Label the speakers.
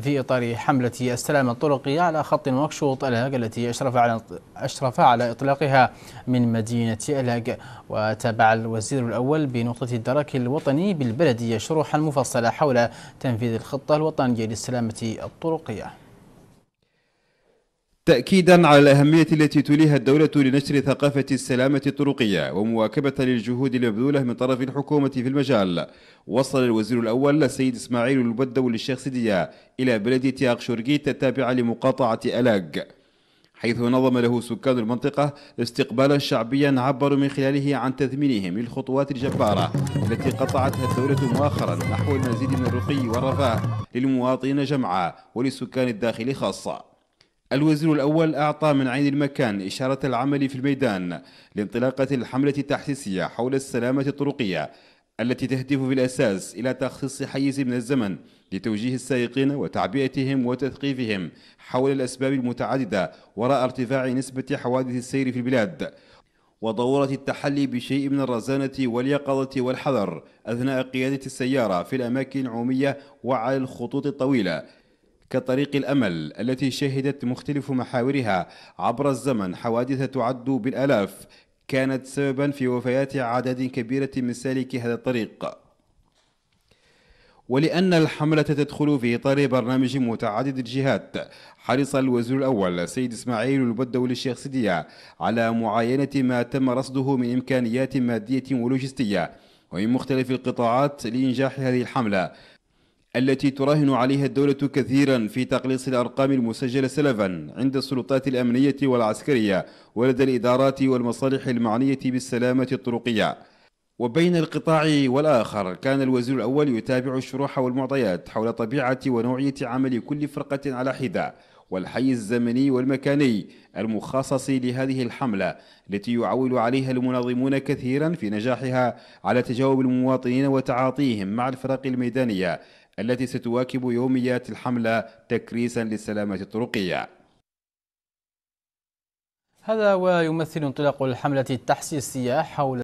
Speaker 1: في إطار حملة السلام الطرقية على خط مكشوط الهج التي أشرف على أشرف على إطلاقها من مدينة الهج وتابع الوزير الأول بنقطة الدرك الوطني بالبلدية شروحا مفصلة حول تنفيذ الخطة الوطنية للسلامة الطرقية
Speaker 2: تأكيدا على الأهمية التي تليها الدولة لنشر ثقافة السلامة الطرقية ومواكبة للجهود المبذولة من طرف الحكومة في المجال وصل الوزير الأول السيد إسماعيل البدو سيديا إلى بلدة تياغشورغيت التابعة لمقاطعة ألاق حيث نظم له سكان المنطقة استقبالا شعبيا عبروا من خلاله عن تثمينهم للخطوات الجبارة التي قطعتها الدولة مؤخرا نحو المزيد من الرقي والرفاه للمواطنين جمعاء ولسكان الداخل خاصة الوزير الأول أعطى من عين المكان إشارة العمل في الميدان لانطلاقة الحملة التحسيسية حول السلامة الطرقية التي تهدف في الأساس إلى تخصيص حيز من الزمن لتوجيه السائقين وتعبئتهم وتثقيفهم حول الأسباب المتعددة وراء ارتفاع نسبة حوادث السير في البلاد وضرورة التحلي بشيء من الرزانة واليقظة والحذر أثناء قيادة السيارة في الأماكن العمومية وعلى الخطوط الطويلة كطريق الأمل التي شهدت مختلف محاورها عبر الزمن حوادث تعد بالآلاف كانت سببا في وفيات أعداد كبيرة من سالكي هذا الطريق ولأن الحملة تدخل في إطار برنامج متعدد الجهات حرص الوزير الأول سيد إسماعيل للشيخ الشيخ على معاينة ما تم رصده من إمكانيات مادية ولوجستية ومن مختلف القطاعات لإنجاح هذه الحملة التي تراهن عليها الدولة كثيرا في تقليص الأرقام المسجلة سلفا عند السلطات الأمنية والعسكرية ولدى الإدارات والمصالح المعنية بالسلامة الطرقية وبين القطاع والآخر كان الوزير الأول يتابع الشروح والمعطيات حول طبيعة ونوعية عمل كل فرقة على حدة والحي الزمني والمكاني المخصص لهذه الحملة التي يعول عليها المنظمون كثيرا في نجاحها على تجاوب المواطنين وتعاطيهم مع الفرق الميدانية التي ستواكب يوميات الحملة تكريسا للسلامة الطرقية
Speaker 1: هذا ويمثل انطلاق الحملة التحسيسية حول